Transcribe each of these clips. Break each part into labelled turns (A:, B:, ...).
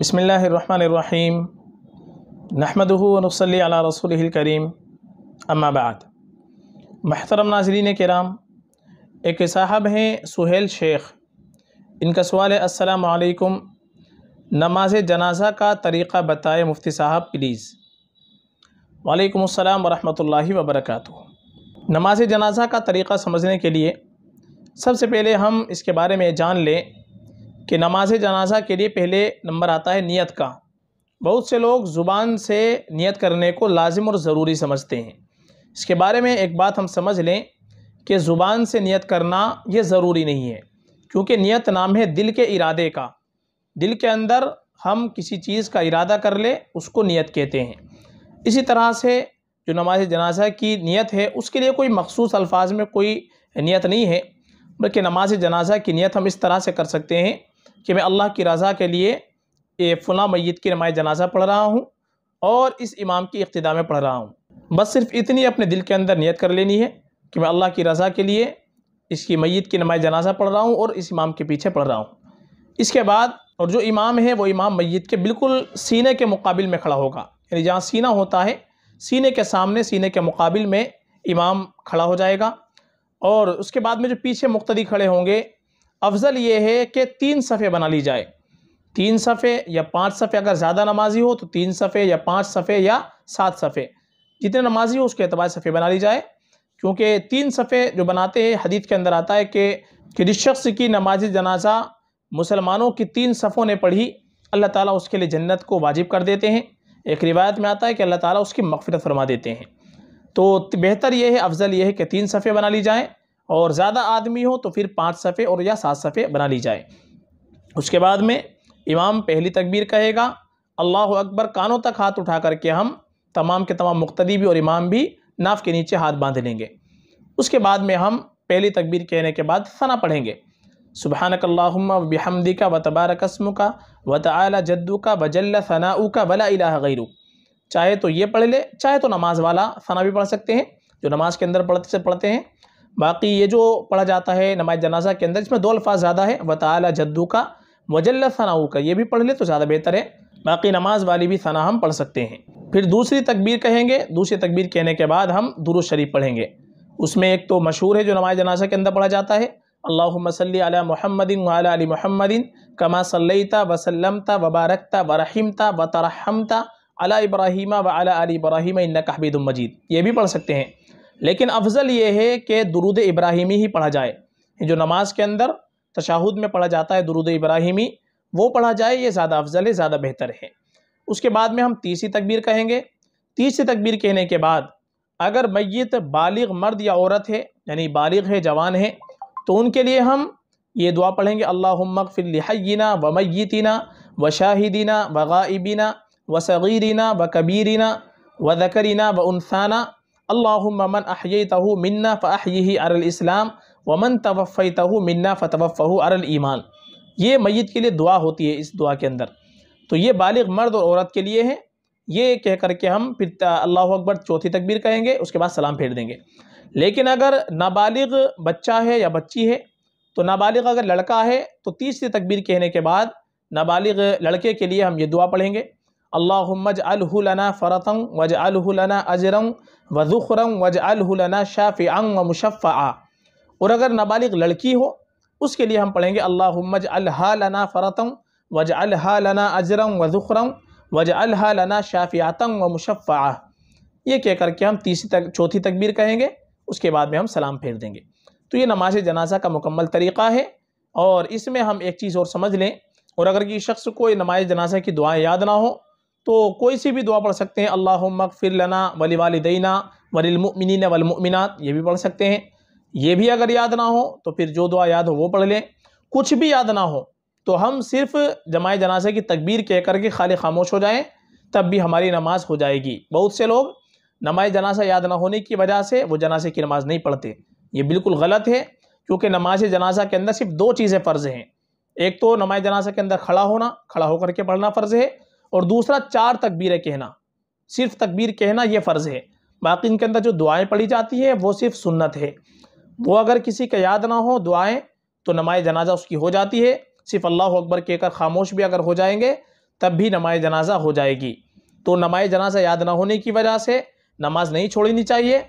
A: बसमीम नहमदनसली रसूल करीम अम्माबाद महतरम नाजरीन कराम एक साहब हैं सुहेल शेख इनका सवाल है असलकम नमाज जनाजा का तरीक़ा बताए मुफ्ती साहब प्लीज़ वालेकुम अस्सलाम वरहमतुल्लाहि वबरकatuh नमाज जनाजा का तरीक़ा समझने के लिए सबसे पहले हम इसके बारे में जान लें कि नमाज जनाजा के लिए पहले नंबर आता है नियत का बहुत से लोग ज़ुबान से नियत करने को लाजिम और ज़रूरी समझते हैं इसके बारे में एक बात हम समझ लें कि ज़ुबान से नियत करना ये ज़रूरी नहीं है क्योंकि नियत नाम है दिल के इरादे का दिल के अंदर हम किसी चीज़ का इरादा कर ले उसको नियत कहते हैं इसी तरह से जो नमाज जनाजा की नियत है उसके लिए कोई मखसूस अल्फाज में कोई नियत नहीं है बल्कि नमाज जनाजा की नियत हम इस तरह से कर सकते हैं कि मैं अल्लाह की रज़ा के लिए ये फ़लाँ मैत की नमाज जनाजा पढ़ रहा हूँ और इस इमाम की इब्तदा में पढ़ रहा हूँ बस सिर्फ इतनी अपने दिल के अंदर नियत कर लेनी है कि मैं अल्लाह की रज़ा के लिए इसकी मैत की नमाज जनाजा पढ़ रहा हूँ और इस इमाम के पीछे पढ़ रहा हूँ इसके बाद और जो इमाम है वो इमाम मैत के बिल्कुल सीने के मुकाबिल में खड़ा होगा यानी जहाँ सीना होता है सीने के सामने सीने के मुकाबिल में इमाम खड़ा हो जाएगा और उसके बाद में जो पीछे मुख्तदी खड़े होंगे अफज़ल ये है कि तीन सफ़े बना ली जाए तीन सफ़े या पाँच सफ़े अगर ज़्यादा नमाजी हो तो तीन सफ़े या पाँच सफ़े या सात सफ़े जितने नमाजी हो उसके अतबार सफ़े बना ली जाए क्योंकि तीन सफ़े जो बनाते हैं हदीत के अंदर आता है कि जिस शख्स की नमाज जनाजा मुसलमानों की तीन सफ़ों ने पढ़ी अल्लाह ताला उसके लिए जन्नत को वाजिब कर देते हैं एक रिवायत में आता है कि अल्लाह ताला उसकी मगफरत फरमा देते हैं तो बेहतर यह है अफज़ल यह है कि तीन सफ़े बना ली जाएँ और ज़्यादा आदमी हो तो फिर पाँच सफ़े और या सात सफ़े बना ली जाए उसके बाद में इमाम पहली तकबीर कहेगा अल्लाह अकबर कानों तक हाथ उठा करके हम तमाम के तमाम मुख्तदी भी और इमाम भी नाफ के नीचे हाथ बांध लेंगे उसके बाद में हम पहली तकबीर कहने के बाद सना पढ़ेंगे सुबहानक बिहमदी का व तबारकस्म का व तला जद्दू का वजल्ला सनाऊ का वला इला गैरू चाहे तो ये पढ़ ले चाहे तो नमाज वाला सना भी पढ़ सकते हैं जो नमाज के अंदर पढ़ते से पढ़ते हैं बाकी ये जो पढ़ा जाता है नमाज जनाजा के अंदर इसमें दो अल्फाज ज़्यादा है वताला जद्दू का वजल्ला सनाऊ का ये भी पढ़ ले तो ज़्यादा बेहतर है बाकी नमाज वाली भी सना हम पढ़ सकते हैं फिर दूसरी तकबीर कहेंगे दूसरी तकबीर कहने के बाद हम दुरु शरीफ पढ़ेंगे उसमें एक तो मशहूर है जो नमाज जनाजा के अंदर पढ़ा जाता है अल्लाह मसली अला महमदिन वाला महमदिन कमा सल्लता वसलमता वबारकता वरहमता वतरहमता अला इब्राहिमा व अला अली इब्राहिम इन्ना कहबीद मजीद ये भी पढ़ सकते हैं लेकिन अफजल ये है कि दरुद इब्राहिमी ही पढ़ा जाए जो नमाज के अंदर तशाहुद में पढ़ा जाता है दरुद इब्राहिमी वो पढ़ा जाए ये ज़्यादा अफजल है ज़्यादा बेहतर है उसके बाद में हम तीसरी तकबीर कहेंगे तीसरी तकबीर कहने के बाद अगर मैत बालिग मर्द या औरत है यानी बालिग है जवान है तो उनके लिए हम ये दुआ पढ़ेंगे फिलहना व मैतना व शाहिदीना व गाइबीना व सग़ीरना व कबीरना व ज़करीना व उनसाना अल्लामन अहयतः मन्ना इस्लाम अरलस्लाम वमन तवफ़तः मन्ना फ़तवफ़ अरल ईमान ये मैत के लिए दुआ होती है इस दुआ के अंदर तो ये बालग मर्द और औरत के लिए है ये कह करके हम फिर अल्लाह अकबर चौथी तकबीर कहेंगे उसके बाद सलाम फेर देंगे लेकिन अगर नाबालिग बच्चा है या बच्ची है तो नाबालिग अगर लड़का है तो तीसरी तकबीर कहने के बाद नाबालिग लड़के के लिए हम ये दुआ पढ़ेंगे अल्लाज अलहलना फ़रतम वज अलहलना अजरम वज़ुखरम वज अलहलना शाफ़ व मुशफ़ा और अगर नाबालिग लड़की हो उसके लिए हम पढ़ेंगे अल्लाज अलहलना फ़रतम वज अलहलना अजरम वज़ुखरम वज अलहलना शाफ़ियातम व मुशफ़ा ये कह करके हम तीसरी तक चौथी तकबीर कहेंगे उसके बाद में हम सलाम फेर देंगे तो ये नमाज जनाजा का मुकम्मल तरीक़ा है और इसमें हम एक चीज़ और समझ लें और अगर कि शख्स को नमाज जनाजा की दुआएँ याद ना हो तो कोई सी भी दुआ पढ़ सकते हैं अल्लाह मकफिर लना वली वालदीना वलमिन वलमिनत ये भी पढ़ सकते हैं ये भी अगर याद ना हो तो फिर जो दुआ याद हो वो पढ़ लें कुछ भी याद ना हो तो हम सिर्फ जमाए जनाजे की तकबीर कह करके खाली खामोश हो जाएं तब भी हमारी नमाज हो जाएगी बहुत से लोग नमाज जनाजा याद ना होने की वजह से वो जनाजे की नमाज़ नहीं पढ़ते ये बिल्कुल गलत है क्योंकि नमाज जनाजा के अंदर सिर्फ दो चीज़ें फ़र्ज़ हैं एक तो नमाज जनाजा के अंदर खड़ा होना खड़ा होकर के पढ़ना फ़र्ज़ है और दूसरा चार तकबीरें कहना सिर्फ तकबीर कहना यह फ़र्ज़ है बाकी इनके अंदर जो दुआएं पढ़ी जाती है वो सिर्फ सुन्नत है वो अगर किसी का याद ना हो दुआएं तो नमाज जनाजा उसकी हो जाती है सिर्फ अल्लाह अकबर कहकर खामोश भी अगर हो जाएंगे तब भी नमाज जनाजा हो जाएगी तो नमाज जनाजा याद ना होने की वजह से नमाज नहीं छोड़नी चाहिए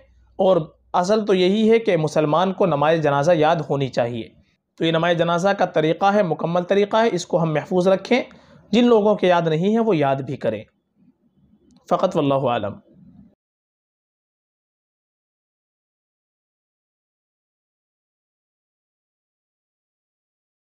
A: और असल तो यही है कि मुसलमान को नमाज जनाजा याद होनी चाहिए तो ये नमाज जनाजा का तरीक़ा है मुकम्मल तरीक़ा है इसको हम महफूज रखें जिन लोगों के याद नहीं है वो याद भी करें फ़कत वल्लम